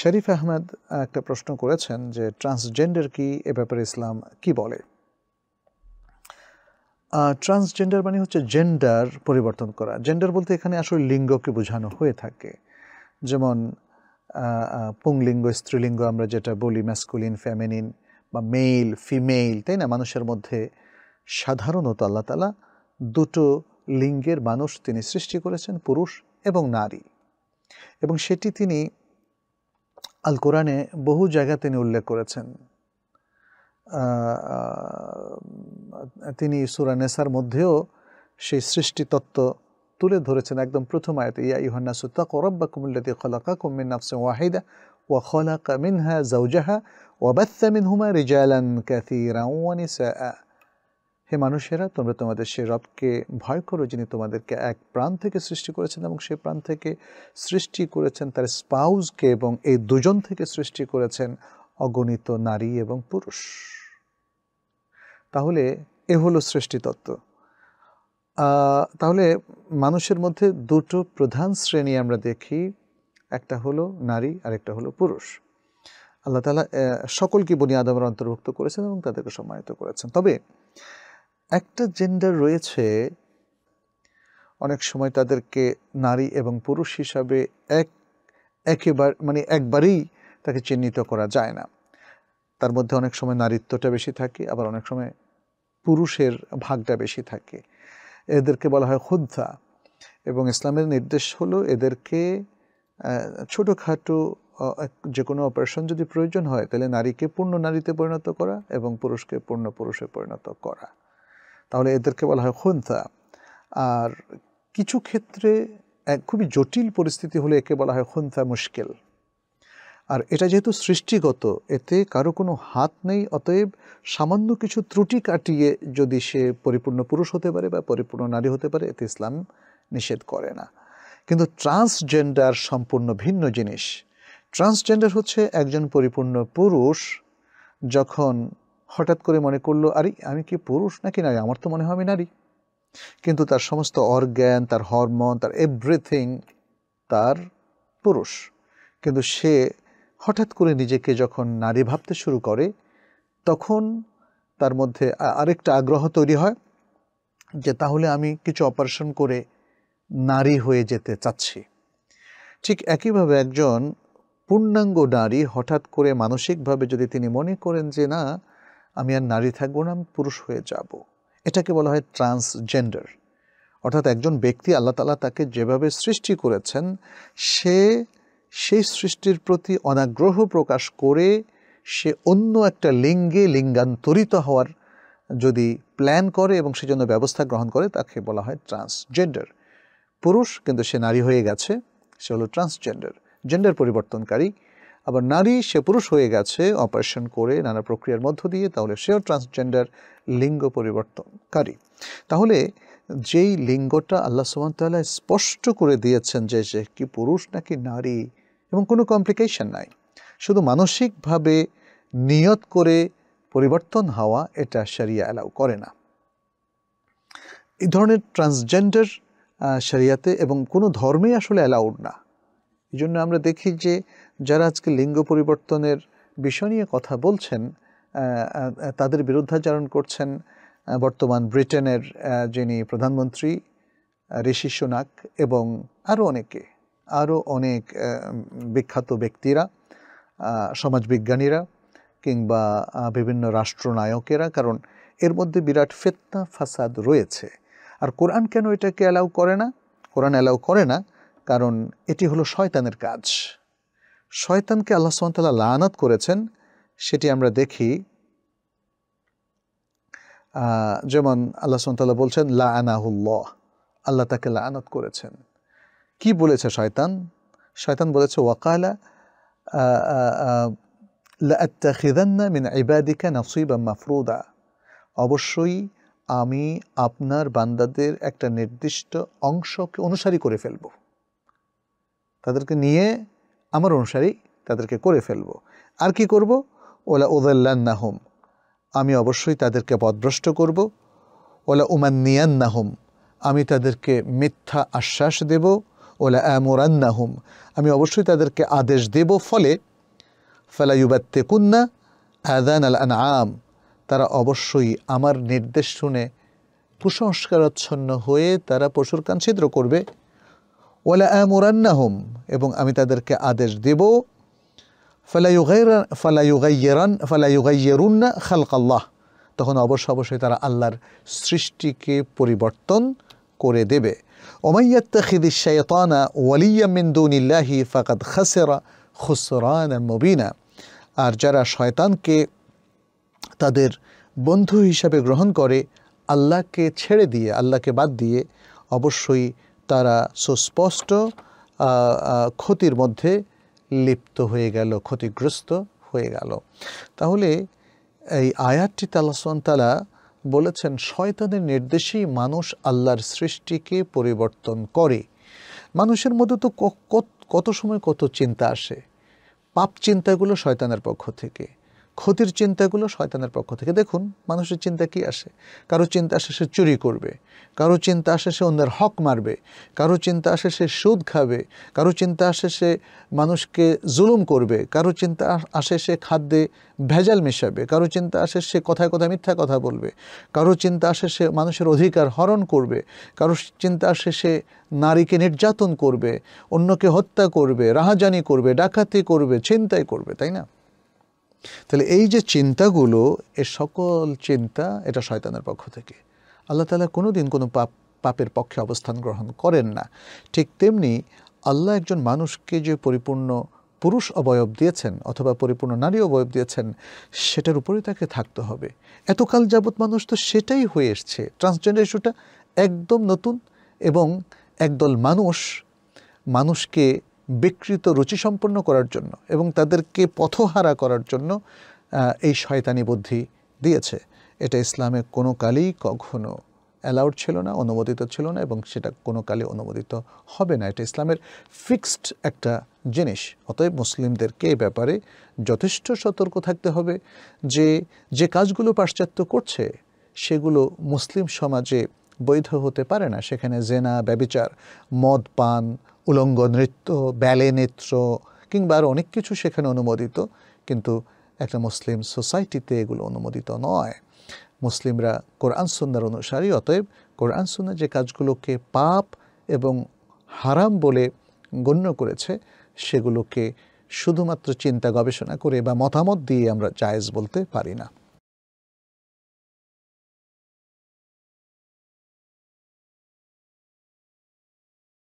শরীফ আহমেদ একটা প্রশ্ন করেছেন যে ট্রান্সজেন্ডার কি এ ব্যাপারে ইসলাম কি বলে ট্রান্সজেন্ডার মানে হচ্ছে জেন্ডার পরিবর্তন করা জেন্ডার বলতে এখানে আসলে লিঙ্গকে বোঝানো হয়ে থাকে যেমন পুংলিঙ্গ স্ত্রীলিঙ্গ আমরা যেটা বলি ম্যাসকুলিন ফ্যামিনিন বা মেল ফিমেল তাই না মানুষের মধ্যে সাধারণত আল্লাহ তালা দুটো লিঙ্গের মানুষ তিনি সৃষ্টি করেছেন পুরুষ এবং নারী এবং সেটি তিনি আল কোরআনে বহু জায়গা তিনি উল্লেখ করেছেন তিনি সুরা নেসার মধ্যেও সেই সৃষ্টি তত্ত্ব তুলে ধরেছেন একদম প্রথম আয়তে ইয়া ইহান্না সুত্তা করব্বা কুমুল্লাতি খলাকা কুমিন নাফসে ওয়াহিদা ওয়া খলাকা মিনহা জাউজাহা ওয়াবাত্তা মিনহুমা রিজালান কাথিরা ওয়ানিসা হে মানুষেরা তোমরা তোমাদের সে রবকে ভয় করো যিনি তোমাদেরকে এক প্রাণ থেকে সৃষ্টি করেছেন এবং সে প্রাণ থেকে সৃষ্টি করেছেন তার স্পাউজকে এবং এই দুজন থেকে সৃষ্টি করেছেন অগণিত নারী এবং পুরুষ তাহলে এ হলো সৃষ্টিতত্ত্ব তাহলে মানুষের মধ্যে দুটো প্রধান শ্রেণী আমরা দেখি একটা হলো নারী আর একটা হলো পুরুষ আল্লাহ তালা সকলকে বনি আদমের অন্তর্ভুক্ত করেছেন এবং তাদেরকে সম্মানিত করেছেন তবে একটা জেন্ডার রয়েছে অনেক সময় তাদেরকে নারী এবং পুরুষ হিসাবে এক একেবার মানে একবারেই তাকে চিহ্নিত করা যায় না তার মধ্যে অনেক সময় নারীত্বটা বেশি থাকে আবার অনেক সময় পুরুষের ভাগটা বেশি থাকে এদেরকে বলা হয় ক্ষুদ্ধা এবং ইসলামের নির্দেশ হলো এদেরকে ছোটোখাটো যে কোনো অপারেশন যদি প্রয়োজন হয় তাহলে নারীকে পূর্ণ নারীতে পরিণত করা এবং পুরুষকে পূর্ণ পুরুষে পরিণত করা তাহলে এদেরকে বলা হয় খুন্তা আর কিছু ক্ষেত্রে এক খুবই জটিল পরিস্থিতি হলে একে বলা হয় খুন্তা মুশকিল আর এটা যেহেতু সৃষ্টিগত এতে কারো কোনো হাত নেই অতএব সামান্য কিছু ত্রুটি কাটিয়ে যদি সে পরিপূর্ণ পুরুষ হতে পারে বা পরিপূর্ণ নারী হতে পারে এতে ইসলাম নিষেধ করে না কিন্তু ট্রান্সজেন্ডার সম্পূর্ণ ভিন্ন জিনিস ট্রান্সজেন্ডার হচ্ছে একজন পরিপূর্ণ পুরুষ যখন হঠাৎ করে মনে করলো আরে আমি কি পুরুষ নাকি নারী আমার তো মনে হয় আমি নারী কিন্তু তার সমস্ত অর্গ্যান তার হরমোন তার এভরিথিং তার পুরুষ কিন্তু সে হঠাৎ করে নিজেকে যখন নারী ভাবতে শুরু করে তখন তার মধ্যে আরেকটা আগ্রহ তৈরি হয় যে তাহলে আমি কিছু অপারেশন করে নারী হয়ে যেতে চাচ্ছি ঠিক একইভাবে একজন পূর্ণাঙ্গ নারী হঠাৎ করে মানসিকভাবে যদি তিনি মনে করেন যে না আমি আর নারী থাকবো না আমি পুরুষ হয়ে যাব এটাকে বলা হয় ট্রান্সজেন্ডার অর্থাৎ একজন ব্যক্তি আল্লাহ তালা তাকে যেভাবে সৃষ্টি করেছেন সে সেই সৃষ্টির প্রতি অনাগ্রহ প্রকাশ করে সে অন্য একটা লিঙ্গে লিঙ্গান্তরিত হওয়ার যদি প্ল্যান করে এবং সেজন্য ব্যবস্থা গ্রহণ করে তাকে বলা হয় ট্রান্সজেন্ডার পুরুষ কিন্তু সে নারী হয়ে গেছে সে হলো ট্রান্সজেন্ডার জেন্ডার পরিবর্তনকারী আবার নারী সে পুরুষ হয়ে গেছে অপারেশন করে নানা প্রক্রিয়ার মধ্য দিয়ে তাহলে সেও ট্রান্সজেন্ডার লিঙ্গ পরিবর্তনকারী তাহলে যেই লিঙ্গটা আল্লাহ সুমতাল্লাহ স্পষ্ট করে দিয়েছেন যে সে কি পুরুষ নাকি নারী এবং কোনো কমপ্লিকেশন নাই শুধু মানসিকভাবে নিয়ত করে পরিবর্তন হওয়া এটা সারিয়া অ্যালাউ করে না এই ধরনের ট্রান্সজেন্ডার সারিয়াতে এবং কোনো ধর্মে আসলে অ্যালাউড না এই জন্য আমরা দেখি যে যারা আজকে লিঙ্গ পরিবর্তনের বিষয় নিয়ে কথা বলছেন তাদের বিরুদ্ধাচারণ করছেন বর্তমান ব্রিটেনের যিনি প্রধানমন্ত্রী ঋষি সোনাক এবং আরও অনেকে আরও অনেক বিখ্যাত ব্যক্তিরা সমাজবিজ্ঞানীরা কিংবা বিভিন্ন রাষ্ট্রনায়কেরা কারণ এর মধ্যে বিরাট ফেতনা ফাসাদ রয়েছে আর কোরআন কেন এটাকে অ্যালাউ করে না কোরআন অ্যালাউ করে না কারণ এটি হলো শয়তানের কাজ শয়তানকে আল্লাহ সোহানতাল্লাহ লানাত করেছেন সেটি আমরা দেখি যেমন আল্লাহ সোহানতাল্লাহ বলছেন লা আনাহুল্লাহ আল্লাহ তাকে লানাত করেছেন কি বলেছে শয়তান শয়তান বলেছে ওয়াকালা লাত্তাখিদান্না মিন ইবাদিকা নাসিবা মাফরুদা অবশ্যই আমি আপনার বান্দাদের একটা নির্দিষ্ট অংশকে অনুসারী করে ফেলবো তাদেরকে নিয়ে আমার অনুসারী তাদেরকে করে ফেলব আর কি করব ওলা হোম আমি অবশ্যই তাদেরকে পদভ্রষ্ট করব ওলা হোম আমি তাদেরকে মিথ্যা আশ্বাস দেব ওলা হোম আমি অবশ্যই তাদেরকে আদেশ দেব ফলে ফালাইবাত্তে কুন্না আদান আল আনাম তারা অবশ্যই আমার নির্দেশ শুনে কুসংস্কারাচ্ছন্ন হয়ে তারা পশুর কাঞ্ছিদ্র করবে ওলা হোম এবং আমি তাদেরকে আদেশ দেব খালকাল্লাহ তখন অবশ্য অবশ্যই তারা আল্লাহর সৃষ্টিকে পরিবর্তন করে দেবে খাসেরা আর যারা শয়তানকে তাদের বন্ধু হিসাবে গ্রহণ করে আল্লাহকে ছেড়ে দিয়ে আল্লাহকে বাদ দিয়ে অবশ্যই তারা সুস্পষ্ট ক্ষতির মধ্যে লিপ্ত হয়ে গেল ক্ষতিগ্রস্ত হয়ে গেল তাহলে এই আয়াতটি তালা বলেছেন শয়তানের নির্দেশেই মানুষ আল্লাহর সৃষ্টিকে পরিবর্তন করে মানুষের মধ্যে তো কত সময় কত চিন্তা আসে পাপ চিন্তাগুলো শয়তানের পক্ষ থেকে ক্ষতির চিন্তাগুলো শয়তানের পক্ষ থেকে দেখুন মানুষের চিন্তা কি আসে কারো চিন্তা আসে সে চুরি করবে কারো চিন্তা আসে সে অন্যের হক মারবে কারো চিন্তা আসে সে সুদ খাবে কারো চিন্তা আসে সে মানুষকে জুলুম করবে কারো চিন্তা আসে সে খাদ্যে ভেজাল মেশাবে কারো চিন্তা আসে সে কথায় কথায় মিথ্যা কথা বলবে কারো চিন্তা আসে সে মানুষের অধিকার হরণ করবে কারো চিন্তা আসে সে নারীকে নির্যাতন করবে অন্যকে হত্যা করবে রাহাজানি করবে ডাকাতি করবে চিন্তাই করবে তাই না তাহলে এই যে চিন্তাগুলো এ সকল চিন্তা এটা শয়তানের পক্ষ থেকে আল্লাহ তালা কোনো দিন কোনো পাপ পাপের পক্ষে অবস্থান গ্রহণ করেন না ঠিক তেমনি আল্লাহ একজন মানুষকে যে পরিপূর্ণ পুরুষ অবয়ব দিয়েছেন অথবা পরিপূর্ণ নারী অবয়ব দিয়েছেন সেটার উপরে তাকে থাকতে হবে এতকাল যাবৎ মানুষ তো সেটাই হয়ে এসছে ট্রান্সজেন্ডার ইস্যুটা একদম নতুন এবং একদল মানুষ মানুষকে বিকৃত রুচি সম্পন্ন করার জন্য এবং তাদেরকে পথহারা করার জন্য এই শয়তানি বুদ্ধি দিয়েছে এটা ইসলামে কোনো কালেই কখনো অ্যালাউড ছিল না অনুমোদিত ছিল না এবং সেটা কোনো কালে অনুমোদিত হবে না এটা ইসলামের ফিক্সড একটা জিনিস অতএব মুসলিমদেরকে এ ব্যাপারে যথেষ্ট সতর্ক থাকতে হবে যে যে কাজগুলো পাশ্চাত্য করছে সেগুলো মুসলিম সমাজে বৈধ হতে পারে না সেখানে জেনা ব্যবিচার মদ পান উলঙ্গ নৃত্য ব্যালে নৃত্য কিংবা আর অনেক কিছু সেখানে অনুমোদিত কিন্তু একটা মুসলিম সোসাইটিতে এগুলো অনুমোদিত নয় মুসলিমরা কোরআন সুন্দর অনুসারী অতএব কোরআন সুন্দর যে কাজগুলোকে পাপ এবং হারাম বলে গণ্য করেছে সেগুলোকে শুধুমাত্র চিন্তা গবেষণা করে বা মতামত দিয়ে আমরা জায়েজ বলতে পারি না